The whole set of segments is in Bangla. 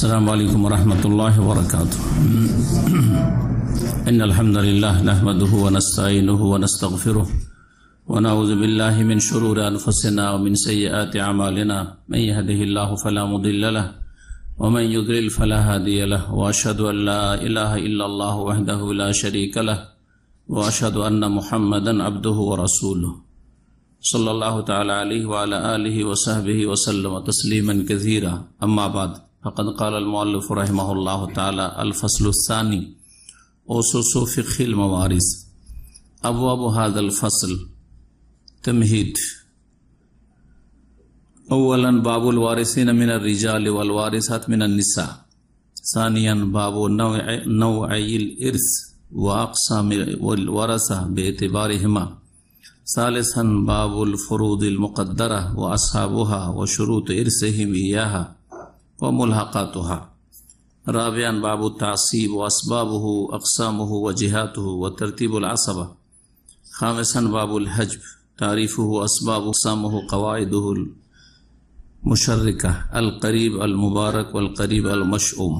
السلام علیکم ورحمۃ اللہ وبرکاتہ ان الحمد للہ نحمده ونستعینه ونستغفره ونعوذ بالله من شرور انفسنا ومن سیئات اعمالنا من يهده الله فلا مضل له ومن يضلل فلا هادي له واشهد ان لا اله الا الله وحده لا شريك له واشهد ان محمدا عبده ورسوله صلی اللہ تعالی علیہ وعلی آلہ وصحبہ وسلم تسلیماً کذیرہ اما بعد فقد قال المؤلف رحمه الله تعالى الفصل الثاني أسس فقه الموارث أبواب هذا الفصل تمهيد أولا باب الوارثين من الرجال والوارثات من النساء ثانيا باب نوع نوعي الإرث وأقسام الورثة باعتبارهما ثالثا باب الفروض المقدرة وأصحابها وشروط إرثهم إياها ও মোলহাকাতোহা রাবিয়ান বাবু তাসিব ওয়াসবাবহু আকসামহু ও ও তরতিবুল আসাবা খামেসান বাবুল হজব তারিফহু আসবাব উকসামহু কওয়ায়দুল মুশারিকা আল আল মুবারক আল আল মশউম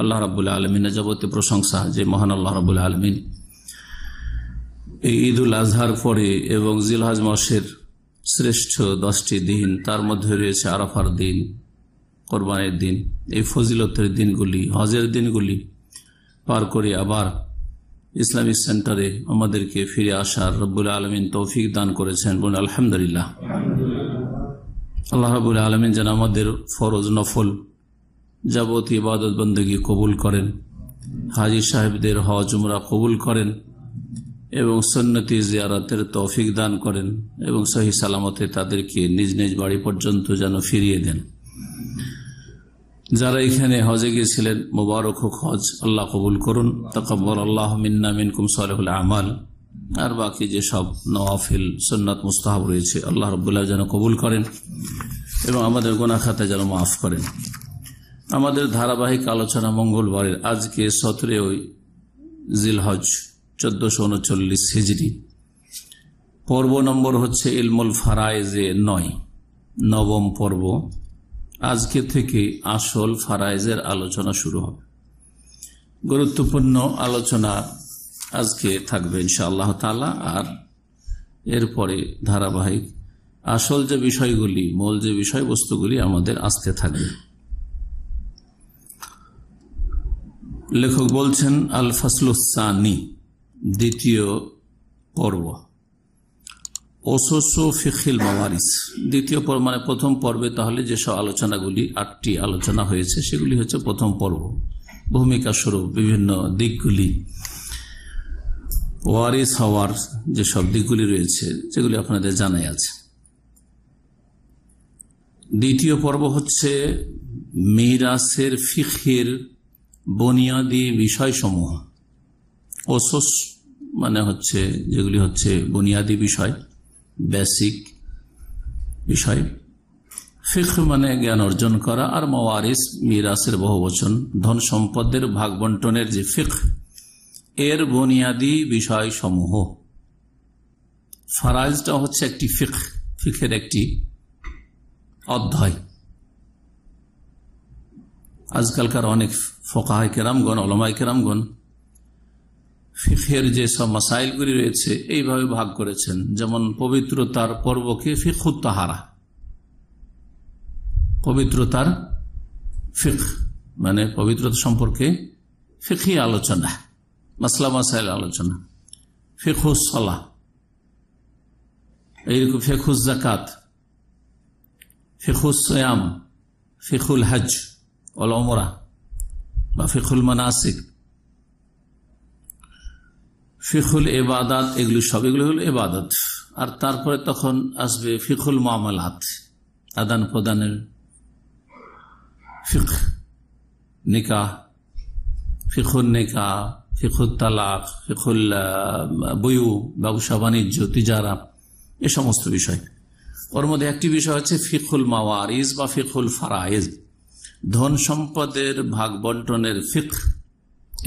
আল্লাহ রাবুল্লা আলমিনের যাবতীয় প্রশংসা যে মহান আল্লাহ রাবুল্লা আলমিন এই ঈদ উল আজহার পরে এবং জিলহাজ মাসের শ্রেষ্ঠ দশটি দিন তার মধ্যে রয়েছে আরাফার দিন কোরবানের দিন এই ফজিলতের দিনগুলি হজের দিনগুলি পার করে আবার ইসলামিক সেন্টারে আমাদেরকে ফিরে আসার রব্বুল আলমিন তৌফিক দান করেছেন বোন আলহামদুলিল্লাহ আল্লাহ রবুল আলমিন যেন আমাদের ফরজ নফল যাবতীয় ইবাদত বন্দী কবুল করেন হাজি সাহেবদের হজ উমরা কবুল করেন এবং সন্ন্যতি জিয়ারাতের তৌফিক দান করেন এবং সহি সালামতে তাদেরকে নিজ নিজ বাড়ি পর্যন্ত যেন ফিরিয়ে দেন যারা এখানে হজে গিয়েছিলেন মোবারক হোক হজ আল্লাহ কবুল করুন তকব্বর আল্লাহ মিন্না মিনকুম সালেহুল আমাল আর বাকি যে সব নওয়াফিল সন্ন্যত মুস্তাহাব রয়েছে আল্লাহ রবুল্লাহ যেন কবুল করেন এবং আমাদের গোনা খাতা যেন মাফ করেন আমাদের ধারাবাহিক আলোচনা মঙ্গলবারের আজকে জিল হজ চোদ্দশো উনচল্লিশ হিজড়ি পর্ব নম্বর হচ্ছে ইলমুল যে নয় নবম পর্ব আজকে থেকে আসল ফারাইজের আলোচনা শুরু হবে গুরুত্বপূর্ণ আলোচনা আজকে থাকবে ইনশা আল্লাহ তালা আর এরপরে ধারাবাহিক আসল যে বিষয়গুলি মূল যে বিষয়বস্তুগুলি আমাদের আসতে থাকবে লেখক বলছেন আল ফাসলুসানি দ্বিতীয় পর্ব ওসোসোফিখিল মাওয়ারিস দ্বিতীয় পর্ব মানে প্রথম পর্বে তাহলে যেসব আলোচনাগুলি আটটি আলোচনা হয়েছে সেগুলি হচ্ছে প্রথম পর্ব ভূমিকা স্বরূপ বিভিন্ন দিকগুলি ওয়ারিস হওয়ার যেসব দিকগুলি রয়েছে যেগুলি আপনাদের জানাই আছে দ্বিতীয় পর্ব হচ্ছে মিরাসের ফিখের বুনিয়াদি বিষয়সমূহ ওসোস মানে হচ্ছে যেগুলি হচ্ছে বুনিয়াদি বিষয় বেসিক বিষয় ফিখ মানে জ্ঞান অর্জন করা আর মাওয়ারিস মিরাসের বহু বচন ধন সম্পদের ভাগ বন্টনের যে ফিখ এর বুনিয়াদি বিষয় সমূহ ফারাজটা হচ্ছে একটি ফিখ ফিখের একটি অধ্যায় আজকালকার অনেক ফোকাহাই কেরামগণ অলমাই কেরামগণ ফিখের সব মাসাইলগুলি রয়েছে এইভাবে ভাগ করেছেন যেমন পবিত্রতার পর্বকে ফিখুত তাহারা পবিত্রতার ফিখ মানে পবিত্রতা সম্পর্কে ফিখি আলোচনা মাসলা মাসাইল আলোচনা ফিখুস এইরকম ফেখুস জাকাত ফেখুস সয়াম ফেখুল হজ অল অমরা বা ফেখুল মানাসিক ফিখুল এবাদাত এগুলি সব এগুলো হলো এবাদত আর তারপরে তখন আসবে ফিখুল মামালাত আদান প্রদানের ফিখ নিকা ফিখুল নিকা ফিখুল তালাক ফিখুল বয়ু ব্যবসা বাণিজ্য তিজারা এ সমস্ত বিষয় ওর মধ্যে একটি বিষয় হচ্ছে ফিখুল মাওয়ারিজ বা ফিখুল ফারাইজ ধন সম্পদের ভাগ বন্টনের ফিখ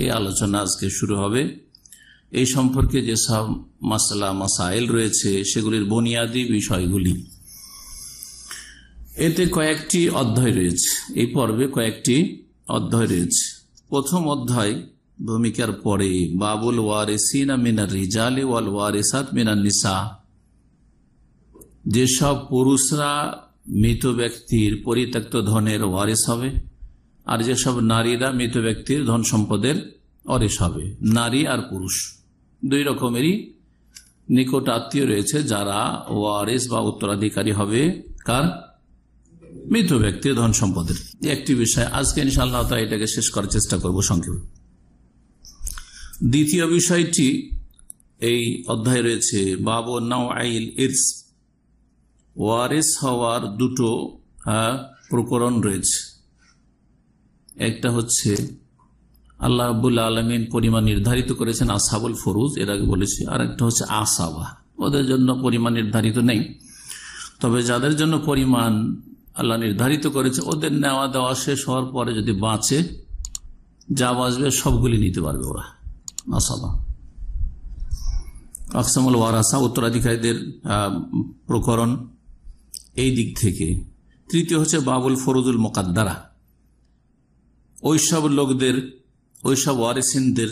এই আলোচনা আজকে শুরু হবে এই সম্পর্কে যেসব মাসালা মাসাইল রয়েছে সেগুলির বুনিয়াদি বিষয়গুলি এতে কয়েকটি অধ্যায় রয়েছে এই পর্বে কয়েকটি অধ্যায় রয়েছে প্রথম অধ্যায় ভূমিকার পরে বাবুল ওয়ারেসিনা মিনার রিজালি ওয়াল ওয়ারেসাত মিনার নিসা যেসব পুরুষরা মৃত ব্যক্তির পরিত্যক্ত ধনের ওয়ারেস হবে আর যেসব নারীরা মৃত ব্যক্তির ধন সম্পদের অরেস হবে নারী আর পুরুষ দুই রকমেরই নিকট আত্মীয় রয়েছে যারা ওয়ারেস বা উত্তরাধিকারী হবে কার মৃত ব্যক্তির ধন সম্পদের একটি বিষয় আজকে ইনশাল্লাহ তারা এটাকে শেষ করার চেষ্টা করব সংক্ষেপে দ্বিতীয় বিষয়টি এই অধ্যায় রয়েছে বাবু নাও আইল ইরস ওয়ারেস হওয়ার দুটো প্রকরণ রয়েছে একটা হচ্ছে আল্লাহ আবুল আলমিন পরিমাণ নির্ধারিত করেছেন আসাবুল ফরুজ এর আগে বলেছি আর একটা হচ্ছে আসাবা ওদের জন্য পরিমাণ নির্ধারিত নেই তবে যাদের জন্য পরিমাণ আল্লাহ নির্ধারিত করেছে ওদের নেওয়া দেওয়া শেষ হওয়ার পরে যদি বাঁচে যা বাঁচবে সবগুলি নিতে পারবে ওরা আসাবা আকসামুল ওয়ারাসা উত্তরাধিকারীদের প্রকরণ এই দিক থেকে তৃতীয় হচ্ছে বাবুল ফরুজুল মোকাদ্দারা ওইসব লোকদের ওইসব ওয়ারেসিনদের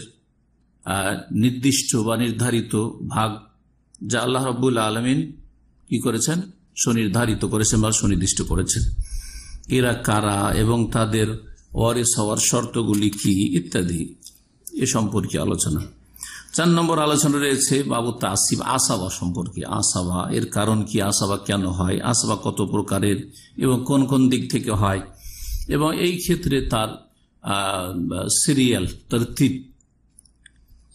নির্দিষ্ট বা নির্ধারিত ভাগ যা আল্লাহ রবুল আলমিন কি করেছেন সুনির্ধারিত করেছেন বা সুনির্দিষ্ট করেছেন এরা কারা এবং তাদের ওয়ারেস হওয়ার শর্তগুলি কি ইত্যাদি এ সম্পর্কে আলোচনা চার নম্বর আলোচনা রয়েছে বাবু তাসিব আসাবা সম্পর্কে আসাবা এর কারণ কি আসাবা কেন হয় আসাবা কত প্রকারের এবং কোন কোন দিক থেকে হয় এবং এই ক্ষেত্রে তার সিরিয়াল তরতিব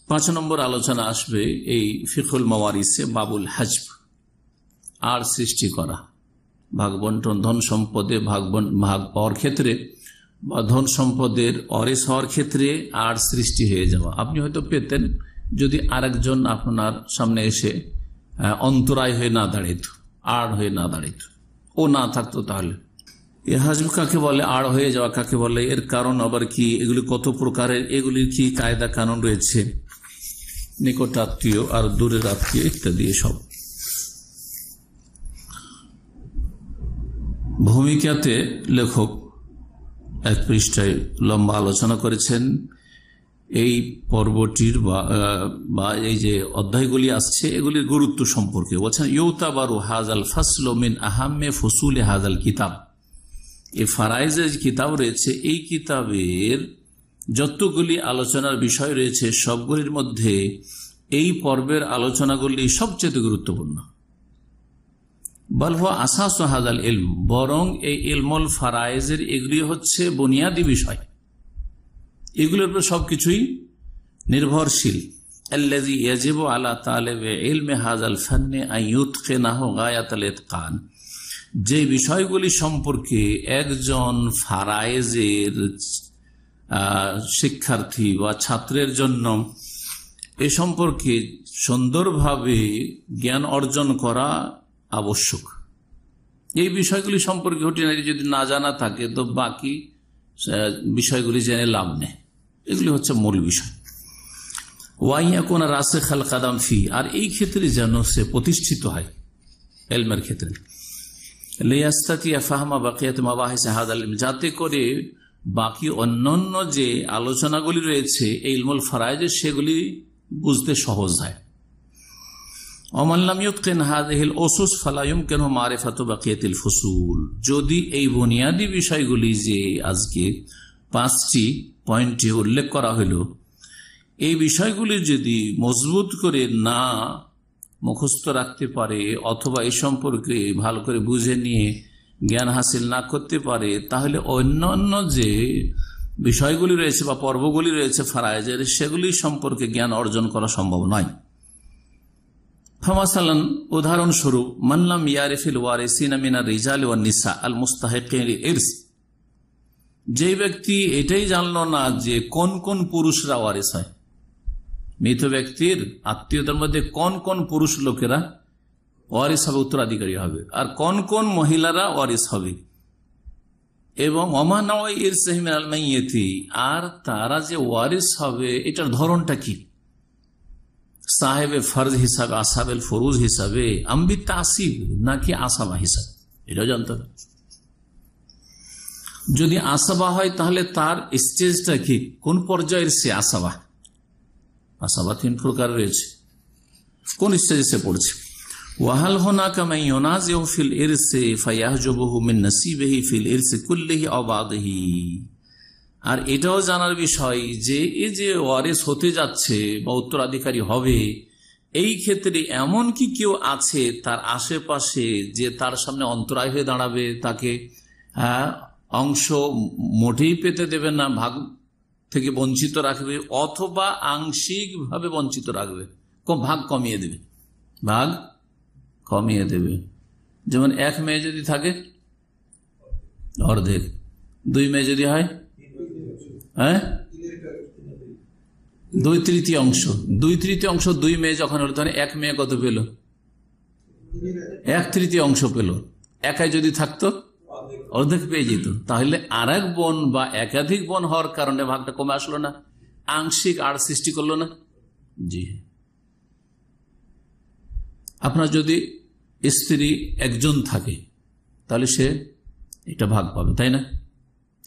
পাঁচ নম্বর আলোচনা আসবে এই ফিখুল মাওয়ারিসে বাবুল হাজব আর সৃষ্টি করা ভাগ বন্টন ধন সম্পদে ভাগ ভাগ পাওয়ার ক্ষেত্রে বা ধন সম্পদের অরেস হওয়ার ক্ষেত্রে আর সৃষ্টি হয়ে যাওয়া আপনি হয়তো পেতেন যদি আরেকজন আপনার সামনে এসে অন্তরায় হয়ে না দাঁড়িত আর হয়ে না দাঁড়িত ও না থাকতো তাহলে এ হাজব কাকে বলে আড় হয়ে যাওয়া কাকে বলে এর কারণ আবার কি এগুলি কত প্রকারের এগুলির কি কায়দা কানুন রয়েছে নিকট আত্মীয় আর দূরের আত্মীয় ইত্যাদি সব ভূমিকাতে লেখক এক পৃষ্ঠায় লম্বা আলোচনা করেছেন এই পর্বটির বা এই যে অধ্যায়গুলি আসছে এগুলির গুরুত্ব সম্পর্কে বলছেন ইউতা বারু হাজাল ফাসল মিন আহাম্মে ফসুল হাজাল কিতাব এই ফারাইজের কিতাব রয়েছে এই কিতাবের যতগুলি আলোচনার বিষয় রয়েছে সবগুলির মধ্যে এই পর্বের আলোচনাগুলি সবচেয়ে গুরুত্বপূর্ণ আসা আসাস আল এলম বরং এই এলমল ফারাইজের এগুলি হচ্ছে বুনিয়াদী বিষয় এগুলোর উপর সবকিছুই নির্ভরশীল আল্লাহ ইয়াজিব আলা তালেবে হাজ হাজাল ফান্নে কে নাহ গায়াত কান যে বিষয়গুলি সম্পর্কে একজন ফারায়েজের শিক্ষার্থী বা ছাত্রের জন্য এ সম্পর্কে সুন্দরভাবে জ্ঞান অর্জন করা আবশ্যক এই বিষয়গুলি সম্পর্কে ঘটিনারি যদি না জানা থাকে তো বাকি বিষয়গুলি জেনে লাভ নেই এগুলি হচ্ছে মূল বিষয় ওয়াইয়া কোন রাসে খাল কাদাম ফি আর এই ক্ষেত্রে যেন সে প্রতিষ্ঠিত হয় এলমের ক্ষেত্রে হাদ আলিম যাতে করে বাকি অন্যান্য যে আলোচনাগুলি রয়েছে এই ইলমুল সেগুলি বুঝতে সহজ হয় কেন বাকিয়াতিল ফসুল যদি এই বুনিয়াদী বিষয়গুলি যে আজকে পাঁচটি পয়েন্টে উল্লেখ করা হলো এই বিষয়গুলি যদি মজবুত করে না মুখস্থ রাখতে পারে অথবা এ সম্পর্কে ভালো করে বুঝে নিয়ে জ্ঞান হাসিল না করতে পারে তাহলে অন্যান্য যে বিষয়গুলি রয়েছে বা পর্বগুলি রয়েছে ফারায়জের সেগুলি সম্পর্কে জ্ঞান অর্জন করা সম্ভব নয় ফামাসালান উদাহরণস্বরূপ রিজাল আল যে ব্যক্তি এটাই জানল না যে কোন কোন পুরুষরা ওয়ারেস হয় মৃত ব্যক্তির আত্মীয়তার মধ্যে কোন কোন পুরুষ লোকেরা ওয়ারিস হবে উত্তরাধিকারী হবে আর কোন কোন মহিলারা ওয়ারিস হবে এবং আর তারা যে ওয়ারিস হবে এটার ধরনটা কি সাহেব ফর্জ হিসাবে আসাবেল ফরুজ হিসাবে আমি তাসিব নাকি আসাবা হিসাবে এটাও জানতে হবে যদি আসাবা হয় তাহলে তার স্টেজটা কি কোন পর্যায়ের সে আসাবা আসাবা তিন প্রকার রয়েছে কোন স্টেজে সে পড়ছে ওয়াহাল হোনা কামাই ইউনাজ ফিল ইরসে ফিল আর এটাও জানার বিষয় যে এই যে ওয়ারেস হতে যাচ্ছে বা উত্তরাধিকারী হবে এই ক্ষেত্রে এমন কি কেউ আছে তার আশেপাশে যে তার সামনে অন্তরায় হয়ে দাঁড়াবে তাকে অংশ মোটেই পেতে দেবে না ভাগ থেকে বঞ্চিত রাখবে অথবা আংশিকভাবে বঞ্চিত রাখবে ভাগ কমিয়ে দেবে ভাগ কমিয়ে দেবে যেমন এক মেয়ে যদি থাকে অর্ধেক দুই মেয়ে যদি হয় হ্যাঁ দুই তৃতীয় অংশ দুই তৃতীয় অংশ দুই মেয়ে যখন হলো তখন এক মেয়ে কত পেল এক তৃতীয় অংশ পেল একাই যদি থাকতো অর্ধেক পেয়ে যেত তাহলে আর এক বন বা একাধিক বন হওয়ার কারণে ভাগটা কমে আসলো না আংশিক আর সৃষ্টি করলো না জি আপনার যদি স্ত্রী একজন থাকে তাহলে সে এটা ভাগ পাবে তাই না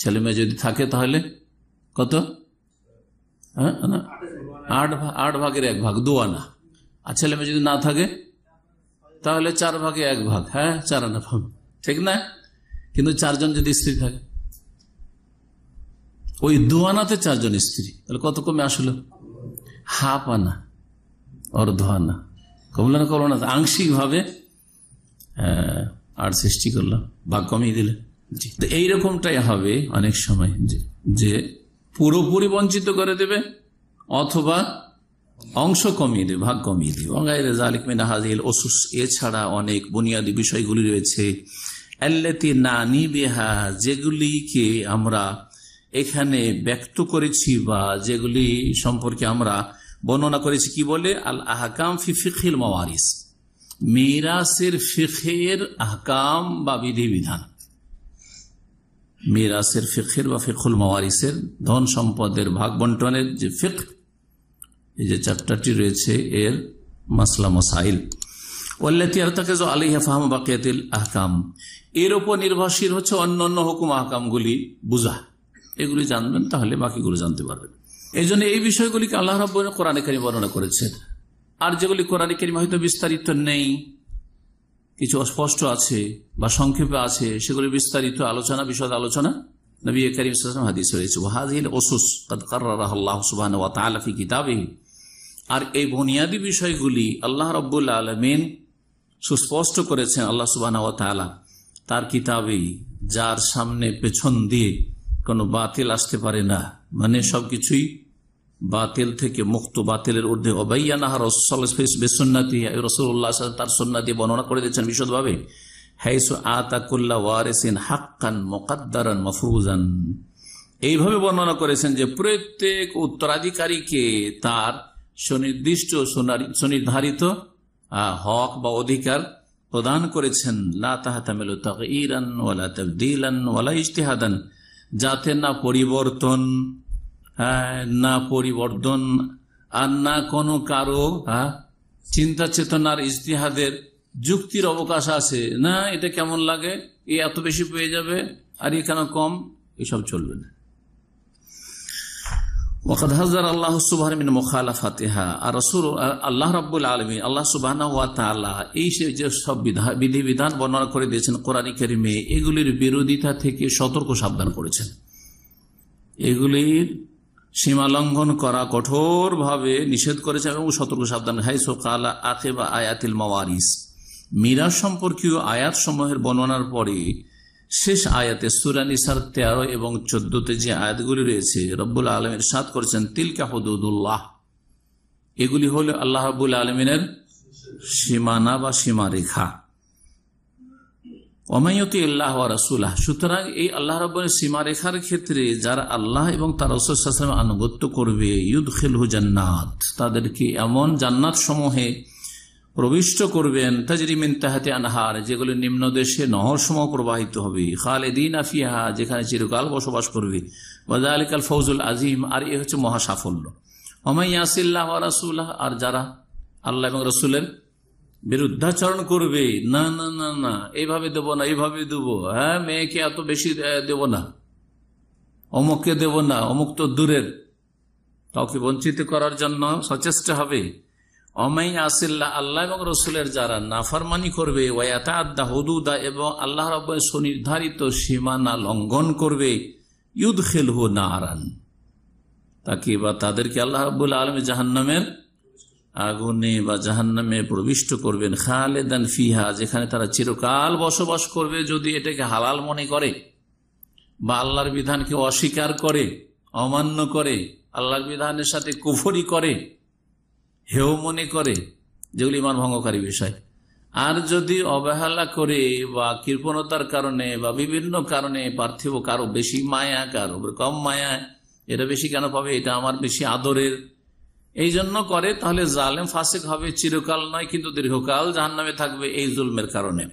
ছেলে মেয়ে যদি থাকে তাহলে কত হ্যাঁ, আট আট ভাগের এক ভাগ দু আনা আর ছেলে মেয়ে যদি না থাকে তাহলে চার ভাগে এক ভাগ হ্যাঁ চার আনা ভাগ ঠিক না কিন্তু চারজন যদি স্ত্রী থাকে ওই দুয়ানাতে চারজন স্ত্রী তাহলে কত কমে আসলো হাফ আনা অর্ধ আনা কমল না কমল না ভাবে আর সৃষ্টি করলাম বা কমিয়ে দিলে তো এইরকমটাই হবে অনেক সময় যে পুরোপুরি বঞ্চিত করে দেবে অথবা অংশ কমিয়ে দেবে ভাগ কমিয়ে দেবে জালিক মেনা হাজিল অসুস এছাড়া অনেক বুনিয়াদী বিষয়গুলি রয়েছে আল্লাতি নানি যেগুলিকে আমরা এখানে ব্যক্ত করেছি বা যেগুলি সম্পর্কে আমরা বর্ণনা করেছি কি বলে আল আহকাম ফি ফিখিল মাওয়ারিস মিরাসের ফিখের আহকাম বা বিধিবিধান মিরাসের ফিখের বা ফিখুল মাওয়ারিসের ধন সম্পদের ভাগ বন্টনের যে ফিখ এই যে চ্যাপ্টারটি রয়েছে এর মাসলা মসাইল আহকাম এর উপর নির্ভরশীল হচ্ছে অন্য অন্য হুকুম আহকামগুলি বুঝা এগুলি জানবেন তাহলে বাকিগুলো জানতে পারবেন এই জন্য এই বিষয়গুলিকে আল্লাহ রব কোরআনে কারিম বর্ণনা করেছেন আর যেগুলি কোরআনে কারিম হয়তো বিস্তারিত নেই কিছু অস্পষ্ট আছে বা সংক্ষেপে আছে সেগুলি বিস্তারিত আলোচনা বিশদ আলোচনা নবী করিম হাদিস রয়েছে ওয়াহাদিল ওসুস আল্লাহ সুবাহ কিতাবি আর এই বুনিয়াদী বিষয়গুলি আল্লাহ রব্বুল আলমিন সুস্পষ্ট করেছেন আল্লাহ সুবাহ তার কিতাবেই যার সামনে পেছন দিয়ে কোনো বাতিল আসতে পারে না মানে সবকিছুই বাতিল থেকে মুক্ত বাতিলের ঊর্ধ্বে অবাইয়ানাহা রসন্নাতি রসুল্লাহ তার সন্না দিয়ে বর্ণনা করে দিয়েছেন বিশদভাবে হাইসু আতাকুল্লা ওয়ারেসিন হাক্কান মোকাদ্দারান মফরুজান এইভাবে বর্ণনা করেছেন যে প্রত্যেক উত্তরাধিকারীকে তার সুনির্দিষ্ট সুনির্ধারিত হক বা অধিকার প্রদান করেছেন ইস্তেহাদান যাতে না পরিবর্তন হ্যাঁ, না পরিবর্তন আর না কোনো কারো হ্যাঁ, চিন্তা চেতনার ইস্তিহাদের যুক্তির অবকাশ আছে না এটা কেমন লাগে এ এত বেশি পেয়ে যাবে আর এখানে কম এসব চলবে না ওয়াকাদ হাজার আল্লাহ সুবাহ মিন ফাতেহা আর আল্লাহ আল্লাহ এই যে সব বর্ণনা করে দিয়েছেন এগুলির বিরোধিতা থেকে সতর্ক সাবধান করেছেন এগুলির সীমা লঙ্ঘন করা কঠোরভাবে নিষেধ করেছে এবং সতর্ক সাবধান আয়াতিল মাওয়ারিস মীরা সম্পর্কীয় আয়াত সমূহের বর্ণনার পরে শেষ আয়াতে সুরানিসার তেরো এবং চোদ্দতে যে আয়াতগুলি রয়েছে রব্বুল আলমের সাত করেছেন তিলকা হদুদুল্লাহ এগুলি হল আল্লাহ রবুল আলমিনের সীমানা বা সীমারেখা অমায়তি আল্লাহ রাসুল্লাহ সুতরাং এই আল্লাহ রব্বনের সীমারেখার ক্ষেত্রে যারা আল্লাহ এবং তার রসুল আনুগত্য করবে ইউদ খেলহু জান্নাত তাদেরকে এমন জান্নাত সমূহে প্রবিষ্ট করবেন তাজরিমিন তাহাতে আনহার যেগুলি নিম্ন দেশে সময় প্রবাহিত হবে খালেদিন আফিয়াহা যেখানে চিরকাল বসবাস করবে ওয়াজা আলিকাল ফৌজুল আজিম আর এ হচ্ছে মহা সাফল্য অমাইয়াসিল্লাহ রাসুল্লাহ আর যারা আল্লাহ এবং রসুলের বিরুদ্ধাচরণ করবে না না না না এইভাবে দেব না এইভাবে দেব হ্যাঁ মেয়েকে এত বেশি দেব না অমুককে দেব না অমুক তো দূরের কাউকে বঞ্চিত করার জন্য সচেষ্ট হবে অমাই আসিল্লা আল্লাহ এবং রসুলের যারা নাফারমানি করবে ওয়াতা আদা হদুদা এবং আল্লাহ রব সুনির্ধারিত সীমানা লঙ্ঘন করবে ইউদ খেলহু না তাকে বা তাদেরকে আল্লাহ রবুল্লা আলম জাহান্নামের আগুনে বা জাহান্নামে প্রবিষ্ট করবেন খালেদান ফিহা যেখানে তারা চিরকাল বসবাস করবে যদি এটাকে হালাল মনে করে বা আল্লাহর বিধানকে অস্বীকার করে অমান্য করে আল্লাহর বিধানের সাথে কুফরি করে হেউ মনে করে যেগুলি ইমান ভঙ্গকারী বিষয় আর যদি অবহেলা করে বা কৃপণতার কারণে বা বিভিন্ন কারণে পার্থিব কারো বেশি মায়া কারো কম মায়া এটা বেশি কেন পাবে এটা আমার বেশি আদরের এই জন্য করে তাহলে জালেম ফাসেক হবে চিরকাল নয় কিন্তু দীর্ঘকাল জাহান নামে থাকবে এই জুলমের কারণে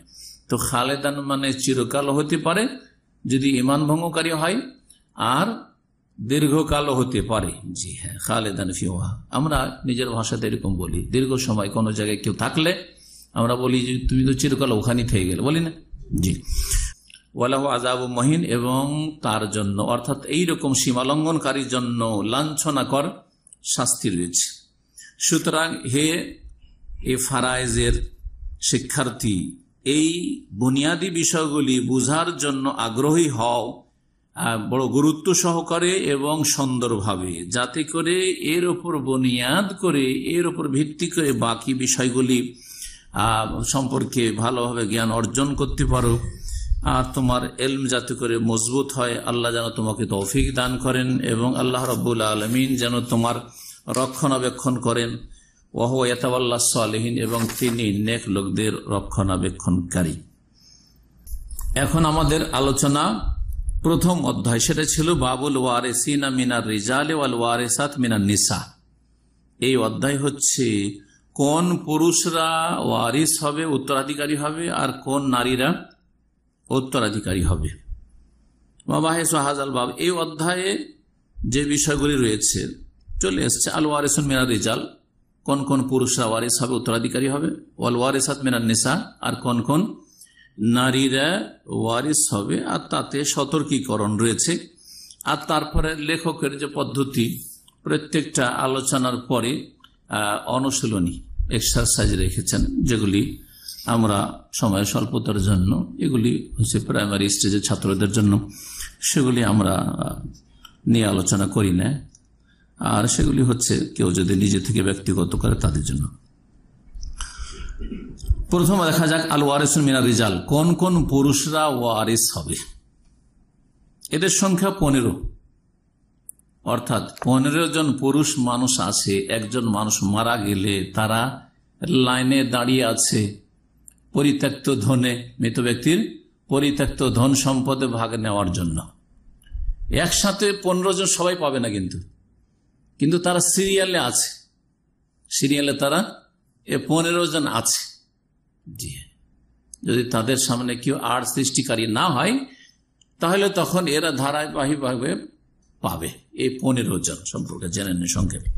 তো খালেদান মানে চিরকাল হতে পারে যদি ইমান ভঙ্গকারী হয় আর দীর্ঘকাল হতে পারে জি হ্যাঁ খালেদান ফিওয়া আমরা নিজের ভাষাতে এরকম বলি দীর্ঘ সময় কোনো জায়গায় কেউ থাকলে আমরা বলি যে তুমি তো চিরকাল ওখানেই থেকে গেলে বলি না জি ওয়ালাহ আজাব মহিন এবং তার জন্য অর্থাৎ এই রকম সীমা লঙ্ঘনকারীর জন্য লাঞ্ছনাকর শাস্তি রয়েছে সুতরাং হে এ ফারাইজের শিক্ষার্থী এই বুনিয়াদী বিষয়গুলি বুঝার জন্য আগ্রহী হও বড় গুরুত্ব সহকারে এবং সুন্দরভাবে যাতে করে এর ওপর বনিয়াদ করে এর ওপর ভিত্তি করে বাকি বিষয়গুলি সম্পর্কে ভালোভাবে জ্ঞান অর্জন করতে পারো আর তোমার এলম যাতে করে মজবুত হয় আল্লাহ যেন তোমাকে তৌফিক দান করেন এবং আল্লাহ রব্বুল আলমিন যেন তোমার রক্ষণাবেক্ষণ করেন ওহ ইয়াতাবাল্লা সালহীন এবং তিনি নেক লোকদের রক্ষণাবেক্ষণকারী এখন আমাদের আলোচনা প্রথম অধ্যায় সেটা ছিল বাবুল সিনা মিনার রিজাল ওয়াল ওয়ারেসাত মিনার নিসা এই অধ্যায় হচ্ছে কোন পুরুষরা ওয়ারিস হবে উত্তরাধিকারী হবে আর কোন নারীরা উত্তরাধিকারী হবে বাবাহে বাব এই অধ্যায়ে যে বিষয়গুলি রয়েছে চলে এসছে আল ওয়ারিস মিনার রিজাল কোন কোন পুরুষরা ওয়ারিস হবে উত্তরাধিকারী হবে ওয়াল ওয়ারেসাত মিনার নিসা আর কোন কোন নারীরা ওয়ারিস হবে আর তাতে সতর্কীকরণ রয়েছে আর তারপরে লেখকের যে পদ্ধতি প্রত্যেকটা আলোচনার পরে অনুশীলনী এক্সারসাইজ রেখেছেন যেগুলি আমরা সময় স্বল্পতার জন্য এগুলি হচ্ছে প্রাইমারি স্টেজের ছাত্রদের জন্য সেগুলি আমরা নিয়ে আলোচনা করি না আর সেগুলি হচ্ছে কেউ যদি নিজে থেকে ব্যক্তিগত করে তাদের জন্য প্রথমে দেখা যাক আল ওয়ারিসুল মিনা রিজাল কোন কোন পুরুষরা ওয়ারিস হবে এদের সংখ্যা পনেরো অর্থাৎ পনেরো জন পুরুষ মানুষ আছে একজন মানুষ মারা গেলে তারা লাইনে দাঁড়িয়ে আছে পরিত্যক্ত ধনে মৃত ব্যক্তির পরিত্যক্ত ধন সম্পদে ভাগ নেওয়ার জন্য একসাথে পনেরো জন সবাই পাবে না কিন্তু কিন্তু তারা সিরিয়ালে আছে সিরিয়ালে তারা এ পনেরো জন আছে জি যদি তাদের সামনে কেউ আর সৃষ্টিকারী না হয় তাহলে তখন এরা ধারাবাহিকভাবে পাবে এই পনেরো জন সম্পর্কে জেনে নেই সংক্ষেপে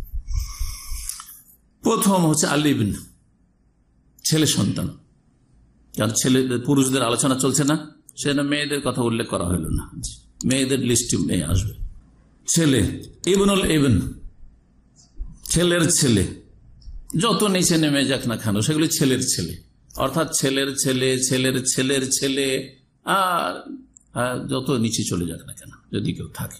প্রথম হচ্ছে আলিবিন ছেলে সন্তান কারণ ছেলে পুরুষদের আলোচনা চলছে না সেটা মেয়েদের কথা উল্লেখ করা হলো না মেয়েদের লিস্টে মেয়ে আসবে ছেলে ইবনুল ইবন ছেলের ছেলে যত নিচে নেমে যাক না কেন সেগুলি ছেলের ছেলে অর্থাৎ ছেলের ছেলে ছেলের ছেলের ছেলে আর যত নিচে চলে যাক না কেন যদি কেউ থাকে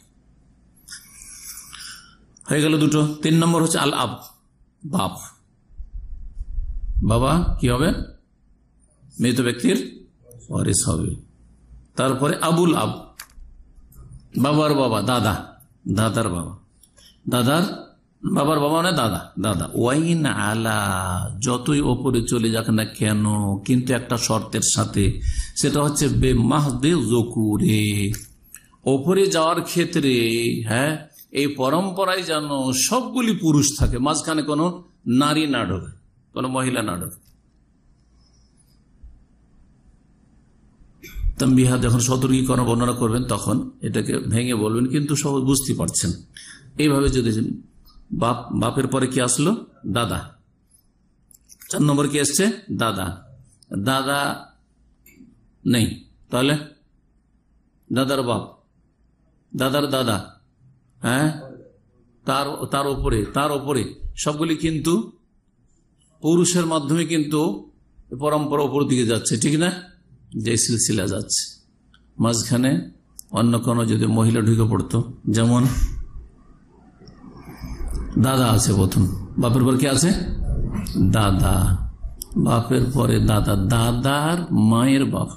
হয়ে গেল দুটো তিন নম্বর হচ্ছে আল আব বাপ বাবা কি হবে মৃত ব্যক্তির ওয়ারিস হবে তারপরে আবুল আব বাবার বাবা দাদা দাদার বাবা দাদার বাবার বাবা মানে দাদা দাদা ওয়াইন আলা যতই ওপরে চলে যাক না কেন কিন্তু একটা শর্তের সাথে সেটা হচ্ছে বে মাহদে জকুরে ওপরে যাওয়ার ক্ষেত্রে হ্যাঁ এই পরম্পরায় যেন সবগুলি পুরুষ থাকে মাঝখানে কোনো নারী না ঢোকে কোনো মহিলা না ঢোকে যখন সতর্কীকরণ বর্ণনা করবেন তখন এটাকে ভেঙে বলবেন কিন্তু সব বুঝতে পারছেন এইভাবে যদি বাপ বাপের পরে কি আসলো দাদা চার নম্বর কি এসছে দাদা দাদা নেই তাহলে দাদার বাপ দাদার দাদা হ্যাঁ তার তার ওপরে তার ওপরে সবগুলি কিন্তু পুরুষের মাধ্যমে কিন্তু পরম্পরা ওপর দিকে যাচ্ছে ঠিক না যে সিলসিলা যাচ্ছে মাঝখানে অন্য কোনো যদি মহিলা ঢুকে পড়তো যেমন দাদা আছে প্রথম বাপের পর কি আছে দাদা বাপের পরে দাদা দাদার মায়ের বাপ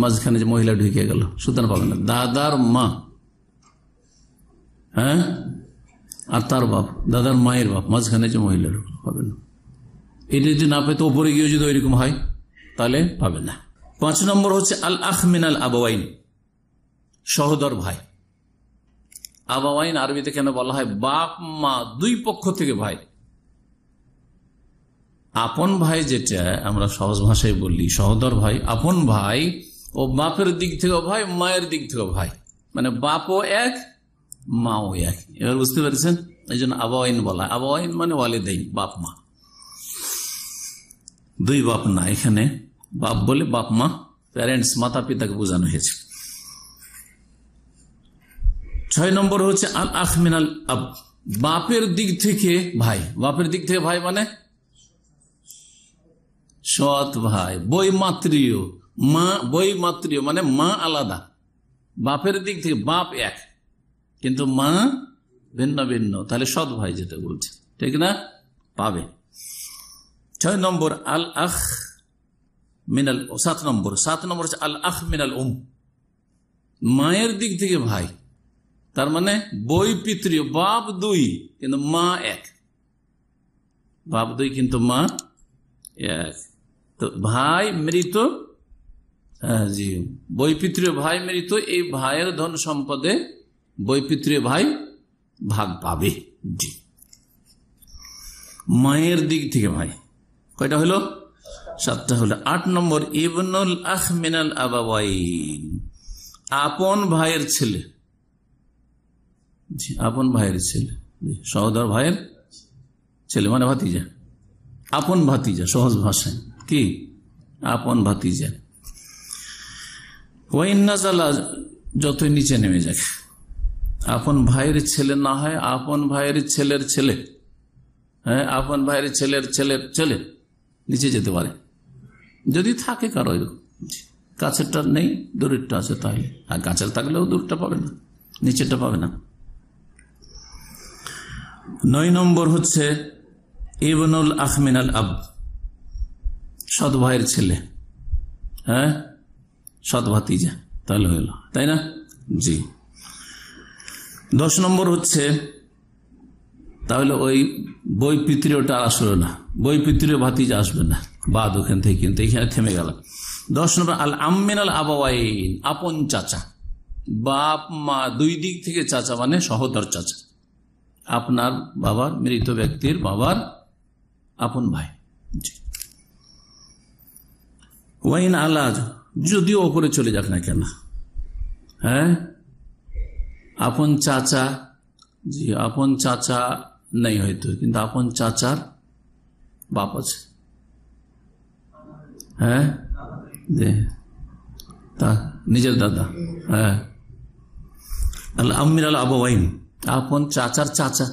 মাঝখানে যে মহিলা ঢুকে গেল সুতরাং পাবে না দাদার মা হ্যাঁ আর তার বাপ দাদার মায়ের বাপ মাঝখানে যে মহিলা পাবে না এটা যদি না তো ওপরে গিয়ে যদি ওইরকম হয় তাহলে পাবে না পাঁচ নম্বর হচ্ছে আল আহমিন আল আবাইন সহদর ভাই আবাওয়াইন আরবিতে কেন বলা হয় বাপ মা দুই পক্ষ থেকে ভাই আপন ভাই যেটা আমরা সহজ ভাষায় বলি সহদর ভাই আপন ভাই ও বাপের দিক থেকেও ভাই মায়ের দিক থেকে ভাই মানে বাপও এক মাও এক এবার বুঝতে পেরেছেন এই জন্য আবাওয়াইন বলা আবাওয়াইন মানে ওয়ালিদাইন বাপ মা দুই বাপ না এখানে বাপ বলে বাপ মা প্যারেন্টস মাতা পিতাকে বোঝানো হয়েছে ছয় নম্বর হচ্ছে আল মিনাল আব বাপের দিক থেকে ভাই বাপের দিক থেকে ভাই মানে সৎ ভাই বইমাত্রীয় মা বইমাত্রীয় মানে মা আলাদা বাপের দিক থেকে বাপ এক কিন্তু মা ভিন্ন ভিন্ন তাহলে সৎ ভাই যেটা বলছে ঠিক না পাবে ছয় নম্বর আল আখ মিনাল সাত নম্বর সাত নম্বর হচ্ছে আল আখ মিনাল উম মায়ের দিক থেকে ভাই তার মানে বই পিতৃ বাপ দুই কিন্তু মা এক বাপ দুই কিন্তু মা এক তো ভাই মৃত হ্যাঁ জি বৈপিত্রীয় ভাই মৃত এই ভাইয়ের ধন সম্পদে বৈপিত্রীয় ভাই ভাগ পাবে জি মায়ের দিক থেকে ভাই কয়টা হলো সাতটা হলো আট নম্বর ইবনুল আহমিনাল আবাবাইন আপন ভাইয়ের ছেলে আপন ভাইয়ের ছেলে সহদর ভাইয়ের ছেলে মানে ভাতিজা আপন ভাতিজা সহজ ভাষায় কি আপন ভাতিজা ওয়াইনাজালা যতই নিচে নেমে যাক আপন ভাইয়ের ছেলে না হয় আপন ভাইয়ের ছেলের ছেলে হ্যাঁ আপন ভাইয়ের ছেলের ছেলের ছেলে নিচে যেতে পারে যদি থাকে কারো কাছেরটা নেই দূরেরটা আছে তাহলে আর কাছের থাকলেও দূরটা পাবে না নিচেরটা পাবে না নয় নম্বর হচ্ছে ইবনুল আল আব সৎ ভাইয়ের ছেলে হ্যাঁ সৎ ভাতিজা তাহলে হইল তাই না জি দশ নম্বর হচ্ছে তাহলে ওই বই পিতৃটা আসলো না বই পিতৃয় ভাতিজা আসবে না বাদ ওখান থেকে কিন্তু এখানে থেমে গেল দশ নম্বর আল আমিন আল আবাওয়াইন আপন চাচা বাপ মা দুই দিক থেকে চাচা মানে সহদর চাচা আপনার বাবার মৃত ব্যক্তির বাবার আপন ভাই ওয়াইন আলাজ যদিও ওপরে চলে যাক না কেন হ্যাঁ আপন চাচা জি আপন চাচা নেই হয়তো কিন্তু আপন চাচার বাপ আছে হ্যাঁ তা নিজের দাদা হ্যাঁ আমির আল আবাইন আপন চাচার চাচা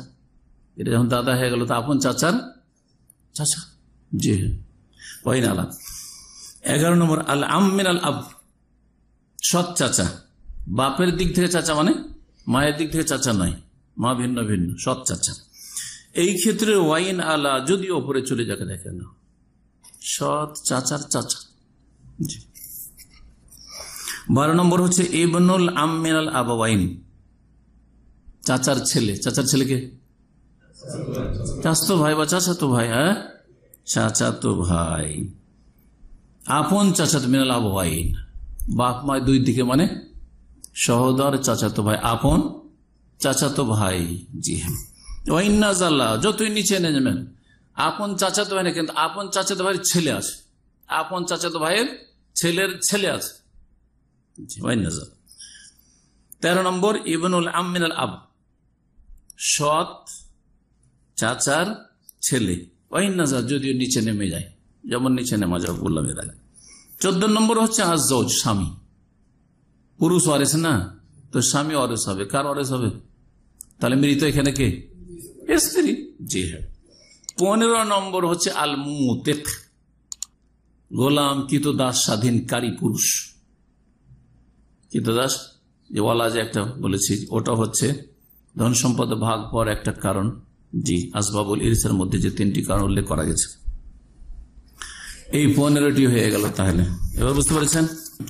এটা যখন দাদা হয়ে গেল তা আপন চাচার চাচা জি হ্যাঁ আলাপ এগারো নম্বর আল আমিন আল আব সৎ চাচা বাপের দিক থেকে চাচা মানে মায়ের দিক থেকে চাচা নয় মা ভিন্ন ভিন্ন সৎ চাচা এই ক্ষেত্রে ওয়াইন আলা যদি ওপরে চলে যাকে দেখেন না সৎ চাচার চাচা বারো নম্বর হচ্ছে এবনুল আমিন আল আবাইন চাচার ছেলে চাচার ছেলেকে চাচাতো ভাই বা চাচাতো ভাই হ্যাঁ চাচাতো ভাই আপন চাচাত মিনাল আবহাইন বাপ মায় দুই দিকে মানে সহদর চাচাতো ভাই আপন চাচাতো ভাই জি হ্যাঁ ওইন্নাজাল্লা যতই নিচে এনে যাবেন আপন চাচাতো ভাই না কিন্তু আপন চাচাতো ভাইয়ের ছেলে আছে আপন চাচাতো ভাইয়ের ছেলের ছেলে আছে তেরো নম্বর ইবনুল আমিনাল আব সৎ চাচার ছেলে ওয়াইনাজা যদিও নিচে নেমে যায় যেমন নিচে নেমা যাও বললাম এর আগে চোদ্দ নম্বর হচ্ছে আজ স্বামী পুরুষ অরেস না তো স্বামী অরেস হবে কার অরেস হবে তাহলে মৃত এখানে কে স্ত্রী জি হ্যাঁ পনেরো নম্বর হচ্ছে আল মুতেক গোলাম স্বাধীন স্বাধীনকারী পুরুষ দাস যে ওয়ালা যে একটা বলেছি ওটা হচ্ছে ধন সম্পদ ভাগ পর একটা কারণ জি আসবাবুল ইরিসের মধ্যে যে তিনটি কারণ উল্লেখ করা গেছে এই পনেরোটি হয়ে গেল তাহলে এবার বুঝতে পারছেন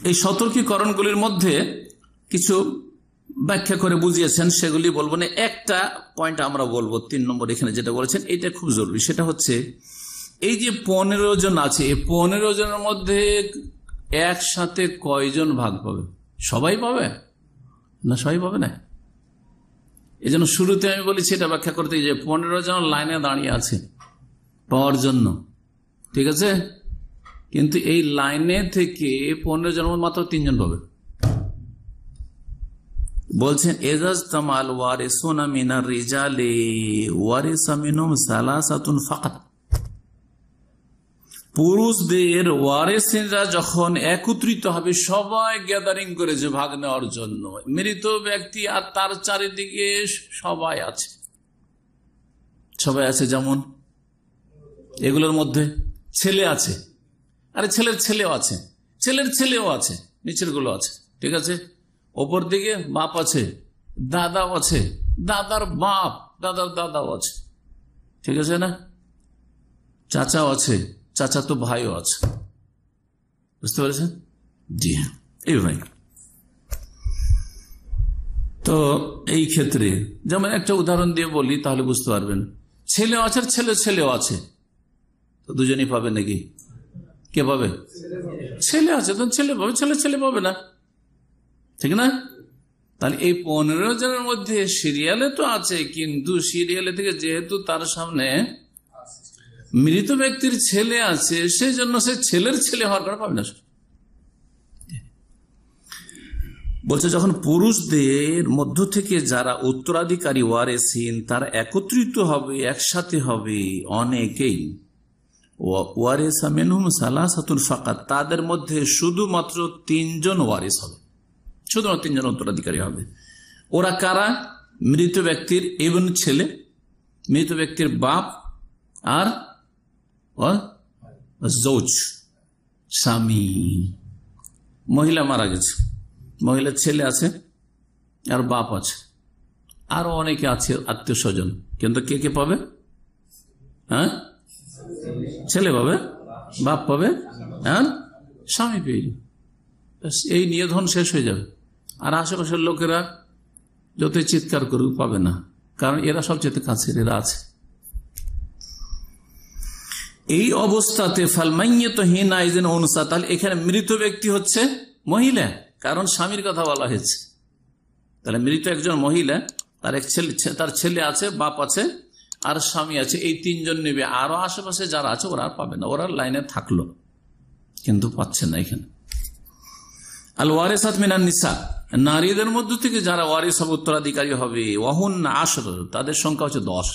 এই সতর্কীকরণগুলির মধ্যে কিছু ব্যাখ্যা করে বুঝিয়েছেন সেগুলি বলবো না একটা পয়েন্ট আমরা বলবো তিন নম্বর এখানে যেটা বলেছেন এটা খুব জরুরি সেটা হচ্ছে এই যে পনেরো জন আছে এই পনেরো জনের মধ্যে একসাথে কয়জন ভাগ পাবে সবাই পাবে না সবাই পাবে না এই জন্য শুরুতে আমি বলেছি এটা ব্যাখ্যা করতে যে পনেরো জন লাইনে দাঁড়িয়ে আছে পাওয়ার জন্য ঠিক আছে কিন্তু এই লাইনে থেকে পনেরো জন মাত্র তিনজন পাবে বলছেন এজাজ তামাল সোনা মিনার রিজালে ওয়ারেসা সালা সালাসাতুন ফাকাত পুরুষদের ওয়ারেসিনরা যখন একত্রিত হবে সবাই গ্যাদারিং করেছে ভাগ নেওয়ার জন্য মৃত ব্যক্তি আর তার চারিদিকে সবাই আছে সবাই আছে যেমন এগুলোর মধ্যে ছেলে আছে আরে ছেলের ছেলেও আছে ছেলের ছেলেও আছে নিচের গুলো আছে ঠিক আছে ওপর দিকে বাপ আছে দাদাও আছে দাদার বাপ দাদার দাদাও আছে ঠিক আছে না চাচাও আছে চাচাতো ভাইও আছে বুঝতে পেরেছেন জি হ্যাঁ এই ভাই তো এই ক্ষেত্রে যেমন একটা উদাহরণ দিয়ে বলি তাহলে বুঝতে পারবেন ছেলেও আছে ছেলে ছেলেও আছে তো দুজনেই পাবে নাকি কে পাবে ছেলে আছে তো ছেলে পাবে ছেলে ছেলে পাবে না ঠিক না তাহলে এই পনেরো জনের মধ্যে সিরিয়ালে তো আছে কিন্তু সিরিয়ালে থেকে যেহেতু তার সামনে মৃত ব্যক্তির ছেলে আছে সেই জন্য সে ছেলের ছেলে হওয়ার কারণে পাবে না বলছে যখন পুরুষদের মধ্য থেকে যারা উত্তরাধিকারী ওয়ারেসিন তারা একত্রিত হবে একসাথে হবে অনেকেই ফাঁকা তাদের মধ্যে শুধুমাত্র তিনজন ওয়ারেস হবে শুধুমাত্র তিনজন উত্তরাধিকারী হবে ওরা কারা মৃত ব্যক্তির এবং ছেলে মৃত ব্যক্তির বাপ আর জৌচ স্বামী মহিলা মারা গেছে মহিলার ছেলে আছে আর বাপ আছে আরো অনেকে আছে আত্মীয় স্বজন কিন্তু কে কে পাবে হ্যাঁ ছেলে পাবে বাপ পাবে হ্যাঁ স্বামী পেয়ে এই নিয়ে ধন শেষ হয়ে যাবে আর আশেপাশের লোকেরা যতই চিৎকার করুক পাবে না কারণ এরা সবচেয়ে কাছের এরা আছে এই অবস্থাতে ফালমাইয়ে তো হিনাইজেন অনুসা তাহলে এখানে মৃত ব্যক্তি হচ্ছে মহিলা কারণ স্বামীর কথা বলা হয়েছে তাহলে মৃত একজন মহিলা তার এক ছেলে তার ছেলে আছে বাপ আছে আর স্বামী আছে এই তিনজন নেবে আরো আশেপাশে যারা আছে ওরা পাবে না ওরা লাইনে থাকলো কিন্তু পাচ্ছে না এখানে আল ওয়ারেসাত মিনান নিসা নারীদের মধ্য থেকে যারা ওয়ারিস উত্তরাধিকারী হবে ওহন আসর তাদের সংখ্যা হচ্ছে দশ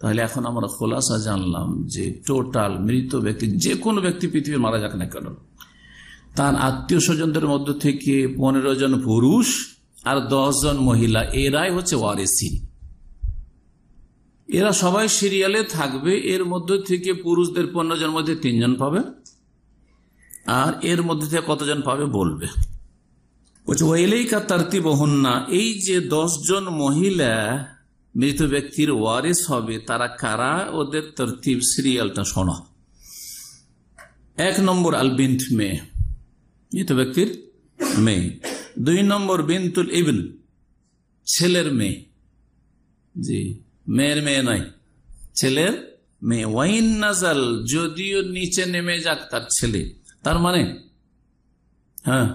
তাহলে এখন আমরা খোলাসা জানলাম যে টোটাল মৃত ব্যক্তি যে কোনো ব্যক্তি পৃথিবীর মারা যাক না কেন তার আত্মীয় স্বজনদের মধ্য থেকে পনেরো জন পুরুষ আর জন মহিলা এরাই হচ্ছে ওয়ারেসি এরা সবাই সিরিয়ালে থাকবে এর মধ্য থেকে পুরুষদের পনেরো জন মধ্যে তিনজন পাবে আর এর মধ্যে থেকে কতজন পাবে বলবে বলছে ওয়েলেই কাতার্তি না এই যে জন মহিলা মৃত ব্যক্তির ওয়ারিস হবে তারা কারা ওদের তরতিব সিরিয়ালটা শোনা এক নম্বর আল বিন্ত মেয়ে মৃত ব্যক্তির মেয়ে দুই নম্বর বিন্তুল ইবিন ছেলের মেয়ে জি মেয়ের মেয়ে নয় ছেলের মেয়ে ওয়াইন নাজাল যদিও নিচে নেমে যাক তার ছেলে তার মানে হ্যাঁ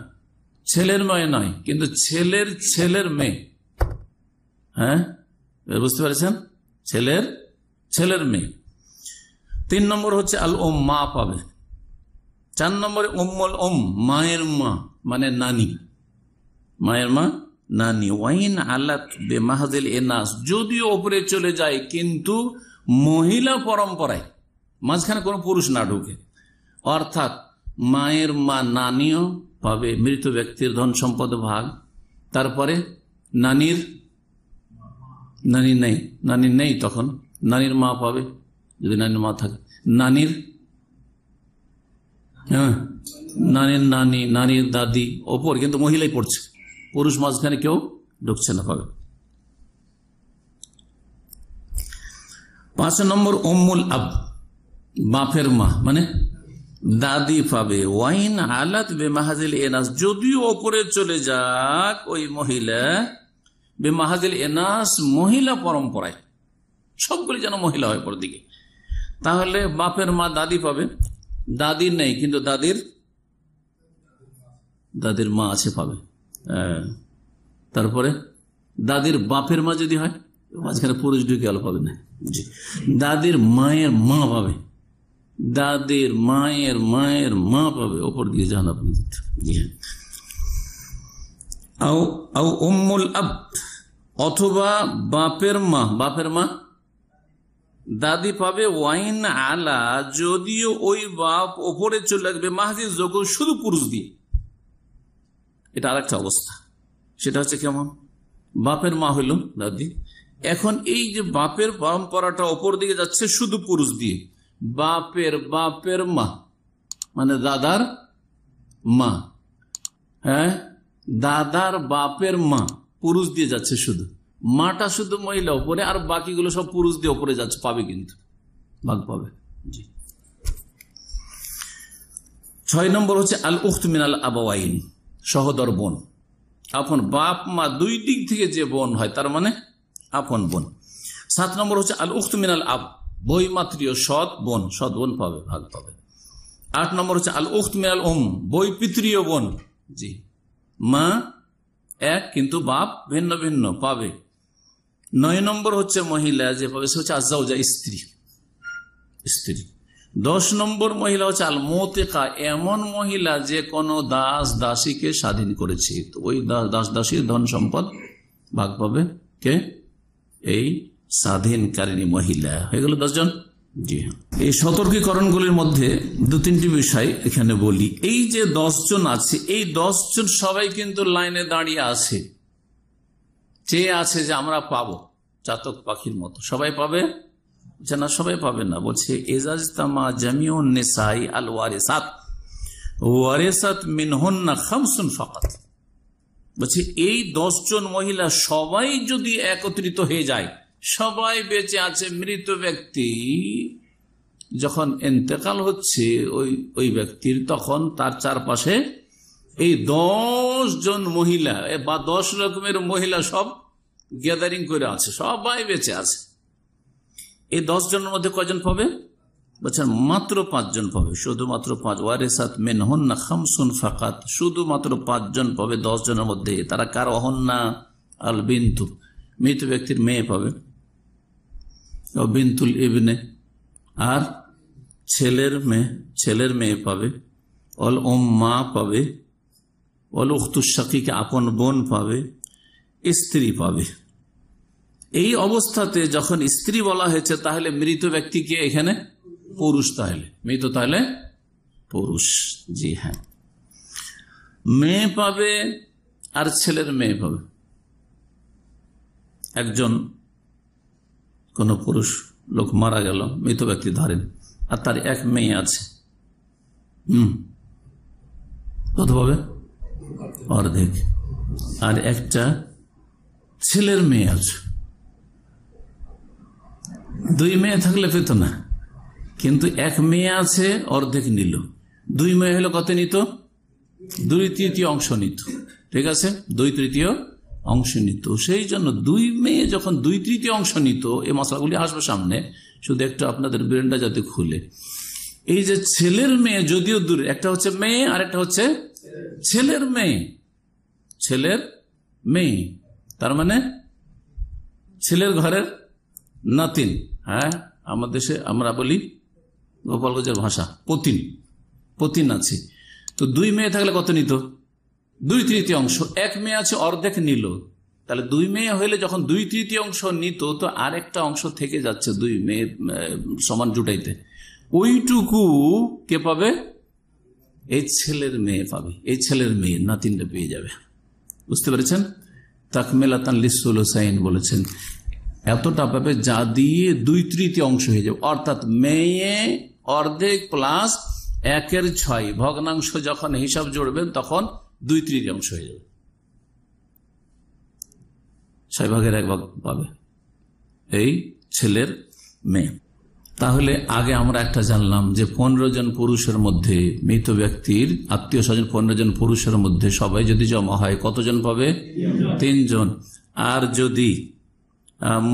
ছেলের মেয়ে নয় কিন্তু ছেলের ছেলের মেয়ে হ্যাঁ বুঝতে পেরেছেন ছেলের ছেলের মেয়ে তিন নম্বর হচ্ছে আল ওম মা পাবে চার নম্বরে ওম্মল ওম মায়ের মা মানে নানি মায়ের মা নানি ওয়াইন আলাত বে মাহাজিল এনাস যদিও ওপরে চলে যায় কিন্তু মহিলা পরম্পরায় মাঝখানে কোনো পুরুষ না ঢুকে অর্থাৎ মায়ের মা নানিও পাবে মৃত ব্যক্তির ধন সম্পদ ভাগ তারপরে নানির নানি নেই নানি নেই তখন নানির মা পাবে যদি নানির মা থাকে নানির হ্যাঁ নানির নানি নানির দাদি ওপর কিন্তু মহিলাই পড়ছে পুরুষ মাঝখানে কেউ ঢুকছে না পাবে পাঁচ নম্বর অম্মুল আব বাপের মা মানে দাদি পাবে ওয়াইন আলাত বেমাহাজিল এনাস যদিও ওপরে চলে যাক ওই মহিলা বে এনাস মহিলা পরম্পরায় সবগুলি যেন মহিলা হয় পর দিকে তাহলে বাপের মা দাদি পাবে দাদির নেই কিন্তু দাদির দাদির মা আছে পাবে হ্যাঁ। তারপরে দাদির বাপের মা যদি হয় মাঝখানে পুরুষ ঢুকে আলো পাবে না জি দাদির মায়ের মা পাবে দাদির মায়ের মায়ের মা পাবে ওপর দিয়ে জানাবেন জি হ্যাঁ আব অথবা বাপের মা বাপের মা দাদি পাবে ওয়াইন আলা যদিও ওই বাপ ওপরে চলে আসবে মাহাজির যোগ শুধু পুরুষ দিয়ে এটা আর একটা অবস্থা সেটা হচ্ছে কেমন বাপের মা হইল দাদি এখন এই যে বাপের পরম্পরাটা ওপর দিকে যাচ্ছে শুধু পুরুষ দিয়ে বাপের বাপের মা মানে দাদার মা হ্যাঁ দাদার বাপের মা পুরুষ দিয়ে যাচ্ছে শুধু মাটা শুধু মহিলা ওপরে আর বাকিগুলো সব পুরুষ দিয়ে ওপরে যাচ্ছে পাবে কিন্তু ভাগ পাবে জি ছয় নম্বর হচ্ছে আল উখত মিনাল আবাইন সহদর বোন আপন বাপ মা দুই দিক থেকে যে বোন হয় তার মানে আপন বোন সাত নম্বর হচ্ছে আল উখত মিনাল আব বই মাতৃয় সৎ বোন সৎ বোন পাবে ভাগ পাবে আট নম্বর হচ্ছে আল উখত মিনাল ওম বই পিতৃয় বোন জি মা এক কিন্তু বাপ ভিন্ন ভিন্ন পাবে নয় নম্বর হচ্ছে মহিলা যে পাবে সে হচ্ছে আজাউজা স্ত্রী স্ত্রী দশ নম্বর মহিলা হচ্ছে আল মোতেকা এমন মহিলা যে কোন দাস দাসীকে স্বাধীন করেছে তো ওই দাস দাসীর ধন সম্পদ ভাগ পাবে কে এই স্বাধীনকারিণী মহিলা হয়ে গেল দশজন জি হ্যাঁ। এই সতর্কীকরণগুলির মধ্যে দু তিনটি বিষয় এখানে বলি এই যে দশজন আছে এই দশজন সবাই কিন্তু লাইনে দাঁড়িয়ে আছে চেয়ে আছে যে আমরা পাব চাতক পাখির মতো সবাই পাবে যে না সবাই পাবে না বলছে এজাজতামা জামিউন নেসাই আল ওয়ারেসাত ওয়ারেসাত মিনহন্না খামসুন ফকাত বলছে এই দশজন মহিলা সবাই যদি একত্রিত হয়ে যায় সবাই বেঁচে আছে মৃত ব্যক্তি যখন এতেকাল হচ্ছে ওই ওই ব্যক্তির তখন তার চারপাশে এই দশ জন মহিলা বা দশ রকমের মহিলা সব গ্যাদারিং করে আছে সবাই বেঁচে আছে এই দশ জনের মধ্যে কজন পাবে বলছেন মাত্র পাঁচজন পাবে শুধুমাত্র পাঁচ ওয়ারেসাত হন না খামসুন ফাকাত শুধুমাত্র পাঁচজন পাবে দশ জনের মধ্যে তারা কার না আল বিন্তু মৃত ব্যক্তির মেয়ে পাবে বিনতুল ইবনে আর ছেলের মেয়ে ছেলের মেয়ে পাবে অল ওম মা পাবে অল উখতুসাকিকে আপন বোন পাবে স্ত্রী পাবে এই অবস্থাতে যখন স্ত্রী বলা হয়েছে তাহলে মৃত ব্যক্তিকে এখানে পুরুষ তাহলে মৃত তাহলে পুরুষ জি হ্যাঁ মেয়ে পাবে আর ছেলের মেয়ে পাবে একজন কোনো পুরুষ লোক মারা গেল মৃত ব্যক্তি ধরেন আর তার এক মেয়ে আছে হম কত হবে অর্ধেক আর একটা ছেলের মেয়ে আছে দুই মেয়ে থাকলে পেত না কিন্তু এক মেয়ে আছে অর্ধেক নিল দুই মেয়ে হলো কত নিত দুই তৃতীয় অংশ নিত ঠিক আছে দুই তৃতীয় অংশ নিত সেই জন্য দুই মেয়ে যখন দুই তৃতীয় অংশ নিত এই মশলাগুলি আসবে সামনে শুধু একটু আপনাদের ব্রেনটা যাতে খুলে এই যে ছেলের মেয়ে যদিও দূরে একটা হচ্ছে মেয়ে আর একটা হচ্ছে ছেলের মেয়ে ছেলের মেয়ে তার মানে ছেলের ঘরের নাতিন হ্যাঁ আমার দেশে আমরা বলি গোপালগঞ্জের ভাষা পতিন পতিন আছে তো দুই মেয়ে থাকলে কত নিত দুই তৃতীয় অংশ এক মেয়ে আছে অর্ধেক নিল তাহলে দুই মেয়ে হইলে যখন দুই তৃতীয় অংশ নিত তো আরেকটা অংশ থেকে যাচ্ছে দুই মেয়ে সমান জুটাইতে ওইটুকু কে পাবে এই ছেলের মেয়ে পাবে এই ছেলের মেয়ে নাতিনটা পেয়ে যাবে বুঝতে পেরেছেন তাকমেলাতান লিসুল হুসাইন বলেছেন এতটা পাবে যা দিয়ে দুই তৃতীয় অংশ হয়ে যাবে অর্থাৎ মেয়ে অর্ধেক প্লাস একের ছয় ভগ্নাংশ যখন হিসাব জুড়বেন তখন দুই তৃতীয়াংশ হয়ে যাবে ছয় ভাগের এক ভাগ পাবে এই ছেলের মেয়ে তাহলে আগে আমরা একটা জানলাম যে পনেরো জন পুরুষের মধ্যে মৃত ব্যক্তির আত্মীয় স্বজন পনেরো জন পুরুষের মধ্যে সবাই যদি জমা হয় কতজন পাবে তিনজন আর যদি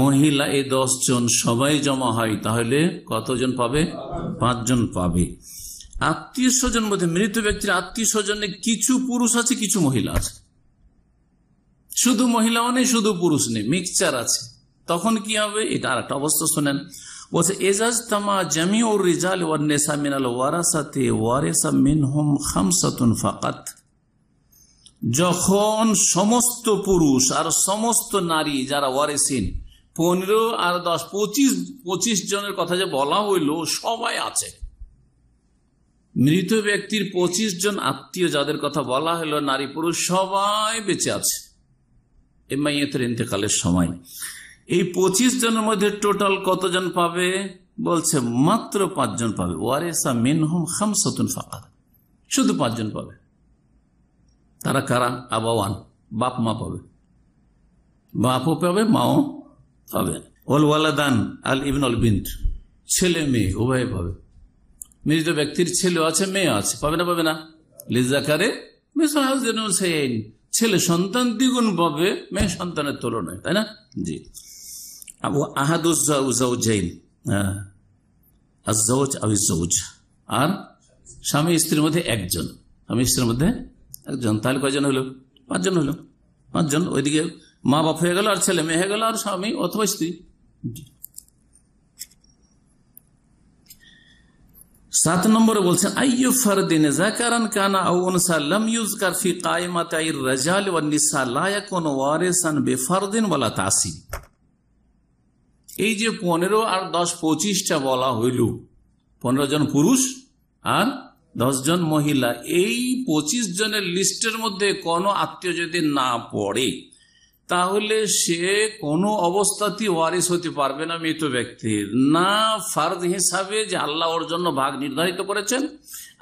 মহিলা এই দশজন সবাই জমা হয় তাহলে কতজন পাবে পাঁচজন পাবে আত্মীয় স্বজন মধ্যে মৃত ব্যক্তির আত্মীয় স্বজনে কিছু পুরুষ আছে কিছু মহিলা আছে শুধু মহিলাও নেই শুধু পুরুষ নেই মিক্সচার আছে তখন কি হবে এটা আর একটা অবস্থা শোনেন বলছে ফাকাত যখন সমস্ত পুরুষ আর সমস্ত নারী যারা ওয়ারেসিন পনেরো আর দশ পঁচিশ পঁচিশ জনের কথা যে বলা হইল সবাই আছে মৃত ব্যক্তির ২৫ জন আত্মীয় যাদের কথা বলা হলো নারী পুরুষ সবাই বেঁচে আছে এমাইয়েতের ইন্তেকালের সময় এই ২৫ জনের মধ্যে টোটাল কতজন পাবে বলছে মাত্র পাঁচজন পাবে ওয়ারেসা মিনহম সতুন ফাঁকা শুধু পাঁচজন পাবে তারা কারা আবাওয়ান বাপ মা পাবে বাপও পাবে মাও পাবে ওল ওয়ালাদান আল ইবিন ছেলে মেয়ে উভয় পাবে মৃত ব্যক্তির ছেলে আছে মেয়ে আছে পাবে না পাবে না লিজাকারে হোসেন ছেলে সন্তান দ্বিগুণ পাবে মেয়ে সন্তানের তুলনায় তাই না জি আবু আহাদুজাউজাইন হ্যাঁ। আর স্বামী স্ত্রীর মধ্যে একজন স্বামী স্ত্রীর মধ্যে একজন তাহলে কয়জন হলো পাঁচজন হলো পাঁচজন ওইদিকে মা বাপ হয়ে গেল আর ছেলে মেয়ে হয়ে গেল আর স্বামী অথবা স্ত্রী সাত নম্বরে বলছেন আইয়ু ফারদিন জাকারান কানা আও উনসা লাম ইউজকার ফি কায়মাত আইর রিজাল ওয়ান নিসা লা ইয়াকুন ওয়ারিসান বিফারদিন ওয়ালা তাসিব এই যে পনেরো আর দশ পঁচিশটা বলা হইল পনেরো জন পুরুষ আর 10 জন মহিলা এই পঁচিশ জনের লিস্টের মধ্যে কোন আত্মীয় যদি না পড়ে তাহলে সে কোনো অবস্থাতেই ওয়ারিস হতে পারবে না মৃত ব্যক্তির না ফার্দ হিসাবে যে আল্লাহ ওর জন্য ভাগ নির্ধারিত করেছেন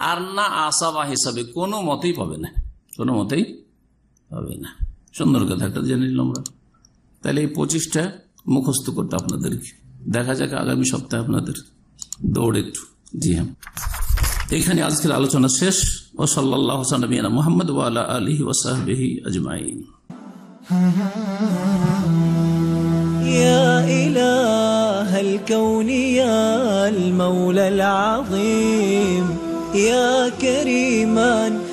আর না আসাবা হিসাবে কোনো মতেই পাবে না কোনো মতেই পাবে না সুন্দর কথা একটা জেনে নিলাম আমরা তাহলে এই পঁচিশটা মুখস্থ করতে আপনাদেরকে দেখা যাক আগামী সপ্তাহে আপনাদের দৌড় একটু জি হ্যাঁ এখানে আজকের আলোচনা শেষ ও সাল্লাহ নবীনা মোহাম্মদ ওয়ালা আলহি ওসাহি আজমাইন يا إله الكون يا المولى العظيم يا كريما